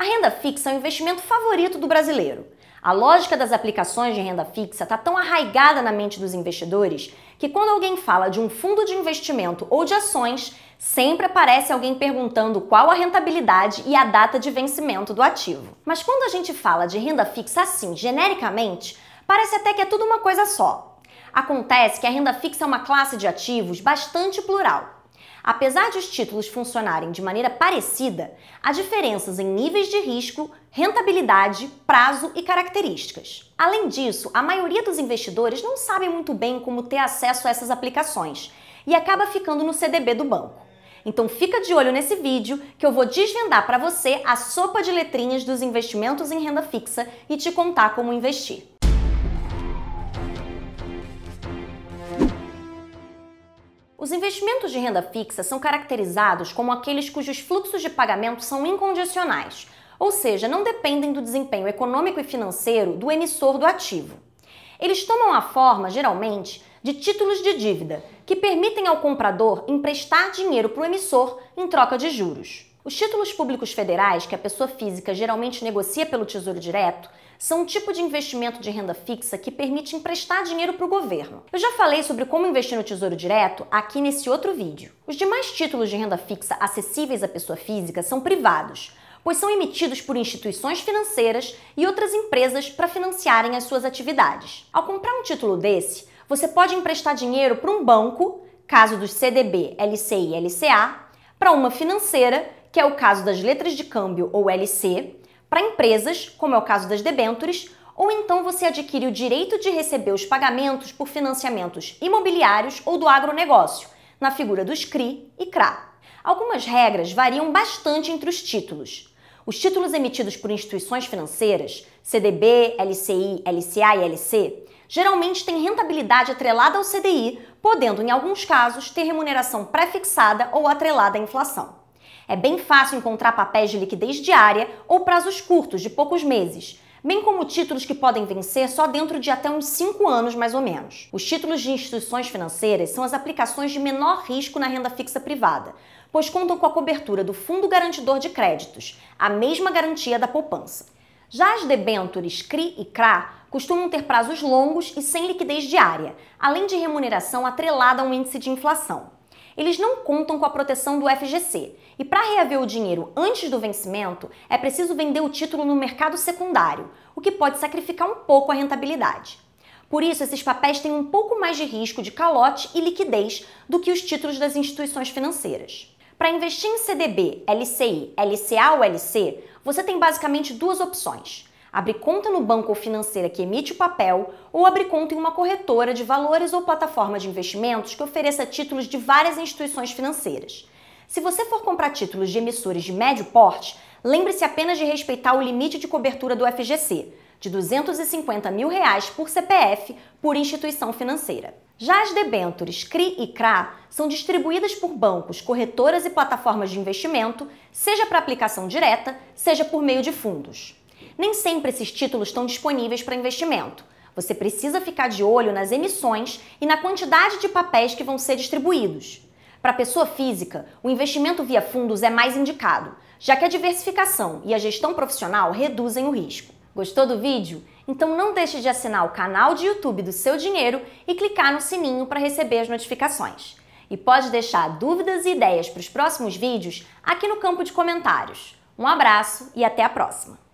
A renda fixa é o investimento favorito do brasileiro. A lógica das aplicações de renda fixa está tão arraigada na mente dos investidores que quando alguém fala de um fundo de investimento ou de ações, sempre aparece alguém perguntando qual a rentabilidade e a data de vencimento do ativo. Mas quando a gente fala de renda fixa assim, genericamente, parece até que é tudo uma coisa só. Acontece que a renda fixa é uma classe de ativos bastante plural. Apesar de os títulos funcionarem de maneira parecida, há diferenças em níveis de risco, rentabilidade, prazo e características. Além disso, a maioria dos investidores não sabe muito bem como ter acesso a essas aplicações e acaba ficando no CDB do banco. Então fica de olho nesse vídeo que eu vou desvendar para você a sopa de letrinhas dos investimentos em renda fixa e te contar como investir. Os investimentos de renda fixa são caracterizados como aqueles cujos fluxos de pagamento são incondicionais, ou seja, não dependem do desempenho econômico e financeiro do emissor do ativo. Eles tomam a forma, geralmente, de títulos de dívida, que permitem ao comprador emprestar dinheiro para o emissor em troca de juros. Os títulos públicos federais, que a pessoa física geralmente negocia pelo Tesouro Direto, são um tipo de investimento de renda fixa que permite emprestar dinheiro para o governo. Eu já falei sobre como investir no Tesouro Direto aqui nesse outro vídeo. Os demais títulos de renda fixa acessíveis à pessoa física são privados, pois são emitidos por instituições financeiras e outras empresas para financiarem as suas atividades. Ao comprar um título desse, você pode emprestar dinheiro para um banco, caso dos CDB, LCI e LCA, para uma financeira que é o caso das letras de câmbio ou LC, para empresas, como é o caso das debêntures, ou então você adquire o direito de receber os pagamentos por financiamentos imobiliários ou do agronegócio, na figura dos CRI e CRA. Algumas regras variam bastante entre os títulos. Os títulos emitidos por instituições financeiras, CDB, LCI, LCA e LC, geralmente têm rentabilidade atrelada ao CDI, podendo, em alguns casos, ter remuneração pré-fixada ou atrelada à inflação. É bem fácil encontrar papéis de liquidez diária ou prazos curtos, de poucos meses, bem como títulos que podem vencer só dentro de até uns 5 anos mais ou menos. Os títulos de instituições financeiras são as aplicações de menor risco na renda fixa privada, pois contam com a cobertura do Fundo Garantidor de Créditos, a mesma garantia da poupança. Já as debêntures CRI e CRA costumam ter prazos longos e sem liquidez diária, além de remuneração atrelada a um índice de inflação eles não contam com a proteção do FGC. E para reaver o dinheiro antes do vencimento, é preciso vender o título no mercado secundário, o que pode sacrificar um pouco a rentabilidade. Por isso, esses papéis têm um pouco mais de risco de calote e liquidez do que os títulos das instituições financeiras. Para investir em CDB, LCI, LCA ou LC, você tem basicamente duas opções abrir conta no banco ou financeira que emite o papel ou abrir conta em uma corretora de valores ou plataforma de investimentos que ofereça títulos de várias instituições financeiras. Se você for comprar títulos de emissores de médio porte, lembre-se apenas de respeitar o limite de cobertura do FGC, de R$ 250 mil reais por CPF por instituição financeira. Já as debêntures CRI e CRA são distribuídas por bancos, corretoras e plataformas de investimento, seja para aplicação direta, seja por meio de fundos. Nem sempre esses títulos estão disponíveis para investimento. Você precisa ficar de olho nas emissões e na quantidade de papéis que vão ser distribuídos. Para pessoa física, o investimento via fundos é mais indicado, já que a diversificação e a gestão profissional reduzem o risco. Gostou do vídeo? Então não deixe de assinar o canal de YouTube do Seu Dinheiro e clicar no sininho para receber as notificações. E pode deixar dúvidas e ideias para os próximos vídeos aqui no campo de comentários. Um abraço e até a próxima!